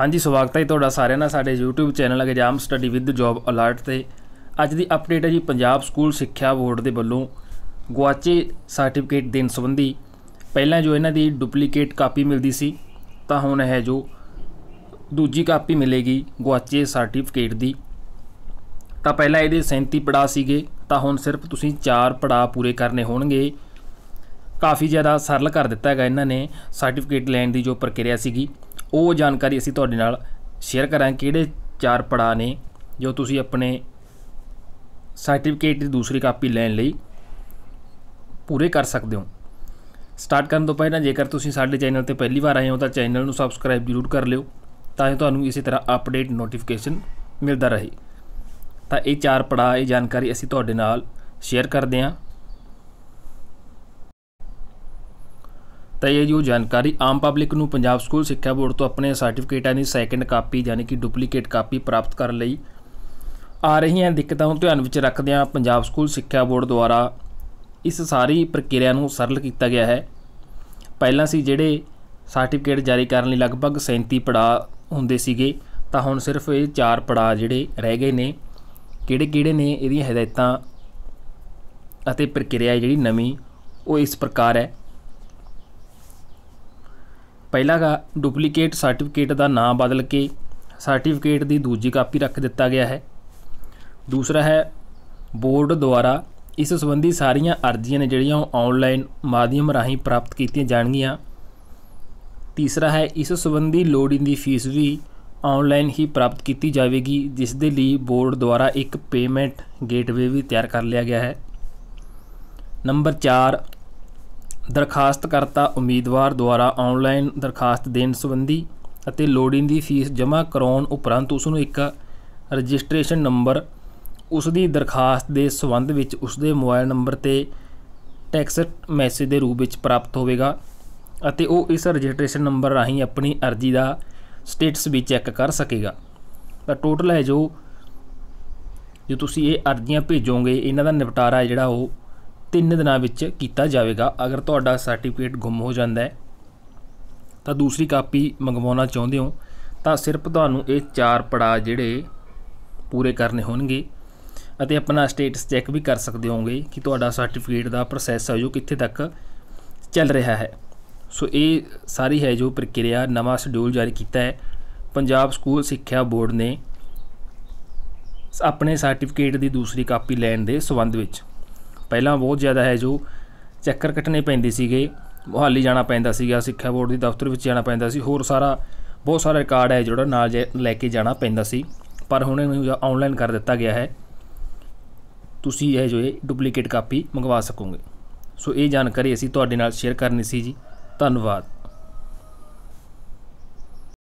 ਹਾਂਜੀ ਸਵਾਗਤ ਹੈ ਤੁਹਾਡਾ ਸਾਰਿਆਂ ਦਾ ਸਾਡੇ YouTube channel exam study with job alert ਤੇ ਅੱਜ ਦੀ ਅਪਡੇਟ ਹੈ ਜੀ ਪੰਜਾਬ ਸਕੂਲ ਸਿੱਖਿਆ ਬੋਰਡ ਦੇ ਵੱਲੋਂ ਗੁਆਚੇ ਸਰਟੀਫਿਕੇਟ ਦੇਣ ਸੰਬੰਧੀ ਪਹਿਲਾਂ ਜੋ ਇਹਨਾਂ ਦੀ ਡੁਪਲੀਕੇਟ ਕਾਪੀ ਮਿਲਦੀ ਸੀ ਤਾਂ ਹੁਣ ਹੈ ਜੋ ਦੂਜੀ ਕਾਪੀ ਮਿਲੇਗੀ ਗੁਆਚੇ ਸਰਟੀਫਿਕੇਟ ਦੀ ਤਾਂ ਪਹਿਲਾਂ ਇਹਦੇ 37 ਪੜਾ ਸੀਗੇ ਤਾਂ ਹੁਣ ਸਿਰਫ ਤੁਸੀਂ 4 ਪੜਾ ਪੂਰੇ ਕਰਨੇ ਹੋਣਗੇ ਕਾਫੀ ਜ਼ਿਆਦਾ ਸਰਲ ਕਰ ਦਿੱਤਾ ਹੈਗਾ ਇਹਨਾਂ ਨੇ ਸਰਟੀਫਿਕੇਟ ਲੈਣ ਦੀ ਜੋ ਪ੍ਰਕਿਰਿਆ ਸੀਗੀ ਉਹ ਜਾਣਕਾਰੀ ਅਸੀਂ ਤੁਹਾਡੇ ਨਾਲ ਸ਼ੇਅਰ ਕਰਾਂਗੇ ਕਿਹੜੇ ਚਾਰ ਪੜਾ ਨੇ ਜੋ ਤੁਸੀਂ ਆਪਣੇ ਸਰਟੀਫਿਕੇਟ ਦੀ ਦੂਸਰੀ ਕਾਪੀ ਲੈਣ ਲਈ ਪੂਰੇ ਕਰ ਸਕਦੇ ਹੋ ਸਟਾਰਟ ਕਰਨ ਤੋਂ ਪਹਿਲਾਂ ਜੇਕਰ ਤੁਸੀਂ ਸਾਡੇ ਚੈਨਲ ਤੇ ਪਹਿਲੀ ਵਾਰ ਆਏ ਹੋ ਤਾਂ ਚੈਨਲ ਨੂੰ ਸਬਸਕ੍ਰਾਈਬ ਜ਼ਰੂਰ ਕਰ ਲਿਓ ਤਾਂ ਜੋ ਤੁਹਾਨੂੰ ਇਸੇ ਤਰ੍ਹਾਂ ਅਪਡੇਟ ਨੋਟੀਫਿਕੇਸ਼ਨ ਮਿਲਦਾ ਰਹੇ ਤਾਂ ਇਹ ਚਾਰ ਪੜਾ ਇਹ ਜਾਣਕਾਰੀ ਅਸੀਂ ਤੁਹਾਡੇ ਨਾਲ ਸ਼ੇਅਰ ਕਰਦੇ ਹਾਂ ਤਾਂ ਇਹ ਜੋ ਜਾਣਕਾਰੀ ਆਮ ਪਬਲਿਕ ਨੂੰ ਪੰਜਾਬ ਸਕੂਲ ਸਿੱਖਿਆ ਬੋਰਡ ਤੋਂ ਆਪਣੇ ਸਰਟੀਫਿਕੇਟਾਂ ਦੀ ਸੈਕੰਡ ਕਾਪੀ ਯਾਨੀ ਕਿ ਡੁਪਲੀਕੇਟ ਕਾਪੀ ਪ੍ਰਾਪਤ ਕਰਨ ਲਈ ਆ ਰਹੀਆਂ ਦਿੱਕਤਾਂ ਨੂੰ ਧਿਆਨ ਵਿੱਚ ਰੱਖਦਿਆਂ ਪੰਜਾਬ ਸਕੂਲ ਸਿੱਖਿਆ ਬੋਰਡ ਦੁਆਰਾ ਇਸ ਸਾਰੀ ਪ੍ਰਕਿਰਿਆ ਨੂੰ ਸਰਲ ਕੀਤਾ ਗਿਆ ਹੈ ਪਹਿਲਾਂ ਸੀ ਜਿਹੜੇ ਸਰਟੀਫਿਕੇਟ ਜਾਰੀ ਕਰਨ ਲਈ ਲਗਭਗ 37 ਪੜਾਅ ਹੁੰਦੇ ਸੀਗੇ ਤਾਂ ਹੁਣ ਸਿਰਫ ਇਹ 4 ਪੜਾਅ ਜਿਹੜੇ ਰਹਿ ਗਏ ਨੇ ਕਿਹੜੇ-ਕਿਹੜੇ ਨੇ ਇਹਦੀਆਂ ਹਦਾਇਤਾਂ ਅਤੇ ਪ੍ਰਕਿਰਿਆ ਜਿਹੜੀ ਨਵੀਂ ਉਹ ਇਸ ਪ੍ਰਕਾਰ ਹੈ ਪਹਿਲਾ ਡੁਪਲੀਕੇਟ ਸਰਟੀਫਿਕੇਟ ਦਾ ਨਾਮ ਬਦਲ ਕੇ ਸਰਟੀਫਿਕੇਟ ਦੀ ਦੂਜੀ ਕਾਪੀ ਰੱਖ ਦਿੱਤਾ ਗਿਆ ਹੈ ਦੂਸਰਾ ਹੈ ਬੋਰਡ ਦੁਆਰਾ ਇਸ ਸੰਬੰਧੀ ਸਾਰੀਆਂ ਅਰਜ਼ੀਆਂ ਨੇ ਜਿਹੜੀਆਂ ਉਹ ਆਨਲਾਈਨ ਮਾਧਿਅਮ ਰਾਹੀਂ ਪ੍ਰਾਪਤ ਕੀਤੀਆਂ ਜਾਣਗੀਆਂ ਤੀਸਰਾ ਹੈ ਇਸ ਸੰਬੰਧੀ ਲੋੜੀਂਦੀ ਫੀਸ ਵੀ ਆਨਲਾਈਨ ਹੀ ਪ੍ਰਾਪਤ ਕੀਤੀ ਜਾਵੇਗੀ ਜਿਸ ਦੇ ਲਈ ਬੋਰਡ ਦੁਆਰਾ ਇੱਕ ਪੇਮੈਂਟ ਗੇਟਵੇ ਵੀ ਤਿਆਰ ਕਰ ਲਿਆ ਗਿਆ ਹੈ ਨੰਬਰ 4 ਦਰਖਾਸਤਕਰਤਾ ਉਮੀਦਵਾਰ ਦੁਆਰਾ ਆਨਲਾਈਨ ਦਰਖਾਸਤ ਦੇਣ ਸੰਬੰਧੀ ਅਤੇ ਲੋੜੀਂਦੀ ਫੀਸ ਜਮ੍ਹਾਂ ਕਰਾਉਣ ਉਪਰੰਤ ਉਸ ਨੂੰ ਇੱਕ ਰਜਿਸਟ੍ਰੇਸ਼ਨ ਨੰਬਰ ਉਸ ਦੀ ਦਰਖਾਸਤ ਦੇ ਸੰਬੰਧ ਵਿੱਚ ਉਸ ਦੇ ਮੋਬਾਈਲ ਨੰਬਰ ਤੇ ਟੈਕਸਟ ਮੈਸੇਜ ਦੇ ਰੂਪ ਵਿੱਚ ਪ੍ਰਾਪਤ ਹੋਵੇਗਾ ਅਤੇ ਉਹ ਇਸ ਰਜਿਸਟ੍ਰੇਸ਼ਨ ਨੰਬਰ ਰਾਹੀਂ ਆਪਣੀ ਅਰਜ਼ੀ ਦਾ ਸਟੇਟਸ ਵੀ ਚੈੱਕ ਕਰ ਸਕੇਗਾ ਤਾਂ ਟੋਟਲ ਹੈ ਜੋ ਜੋ ਤੁਸੀਂ ਇਹ ਅਰਜ਼ੀਆਂ ਭੇਜੋਗੇ ਇਹਨਾਂ ਦਾ ਨਿਪਟਾਰਾ ਜਿਹੜਾ ਉਹ ਤਿੰਨ ਦਿਨਾਂ ਵਿੱਚ ਕੀਤਾ ਜਾਵੇਗਾ ਅਗਰ ਤੁਹਾਡਾ ਸਰਟੀਫਿਕੇਟ ਗੁੰਮ ਹੋ ਜਾਂਦਾ ਹੈ ਤਾਂ ਦੂਸਰੀ ਕਾਪੀ ਮੰਗਵਾਉਣਾ ਚਾਹੁੰਦੇ ਹੋ ਤਾਂ ਸਿਰਫ ਤੁਹਾਨੂੰ ਇਹ ਚਾਰ ਪੜਾਅ ਜਿਹੜੇ ਪੂਰੇ ਕਰਨੇ ਹੋਣਗੇ ਅਤੇ ਆਪਣਾ ਸਟੇਟਸ ਚੈੱਕ ਵੀ ਕਰ ਸਕਦੇ ਹੋਗੇ ਕਿ ਤੁਹਾਡਾ ਸਰਟੀਫਿਕੇਟ ਦਾ ਪ੍ਰੋਸੈਸ ਹੈ ਜੋ ਕਿੱਥੇ ਤੱਕ ਚੱਲ ਰਿਹਾ ਹੈ ਸੋ ਇਹ ਸਾਰੀ ਹੈ ਜੋ ਪ੍ਰਕਿਰਿਆ ਨਵਾਂ ਸ਼ਡਿਊਲ ਜਾਰੀ ਕੀਤਾ ਹੈ ਪੰਜਾਬ ਸਕੂਲ ਸਿੱਖਿਆ ਬੋਰਡ ਨੇ ਆਪਣੇ ਸਰਟੀਫਿਕੇਟ ਦੀ ਦੂਸਰੀ ਕਾਪੀ ਲੈਣ ਦੇ ਸਬੰਧ ਵਿੱਚ ਪਹਿਲਾਂ ਬਹੁਤ ਜ਼ਿਆਦਾ ਹੈ ਜੋ ਚੱਕਰ ਕੱਟਣੇ ਪੈਂਦੇ ਸੀਗੇ ਮੁਹਾਲੀ ਜਾਣਾ ਪੈਂਦਾ ਸੀਗਾ ਸਿੱਖਿਆ ਬੋਰਡ ਦੇ ਦਫ਼ਤਰ ਵਿੱਚ ਜਾਣਾ ਪੈਂਦਾ ਸੀ ਹੋਰ ਸਾਰਾ ਬਹੁਤ ਸਾਰਾ ਰਿਕਾਰਡ ਹੈ ਜਿਹੜਾ ਨਾਲ ਲੈ ਕੇ ਜਾਣਾ ਪੈਂਦਾ ਸੀ ਪਰ ਹੁਣ ਇਹਨੂੰ ਆਨਲਾਈਨ ਕਰ ਦਿੱਤਾ ਗਿਆ ਹੈ ਤੁਸੀਂ ਇਹ ਜੋ ਇਹ ਡੁਪਲੀਕੇਟ ਕਾਪੀ ਮੰਗਵਾ ਸਕੋਗੇ ਸੋ ਇਹ ਜਾਣਕਾਰੀ ਅਸੀਂ ਤੁਹਾਡੇ ਨਾਲ ਸ਼ੇਅਰ ਕਰਨੀ ਸੀ ਜੀ ਧੰਨਵਾਦ